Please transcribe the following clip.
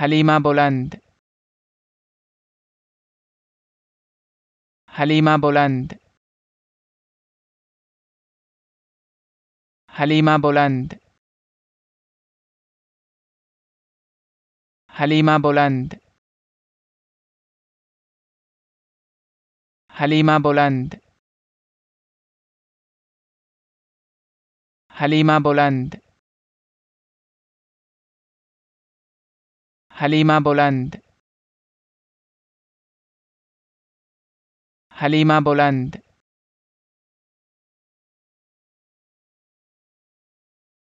Halima Boland Halima Boland Halima Boland Halima Boland Halima Boland Halima Boland Halima Boland Halima Boland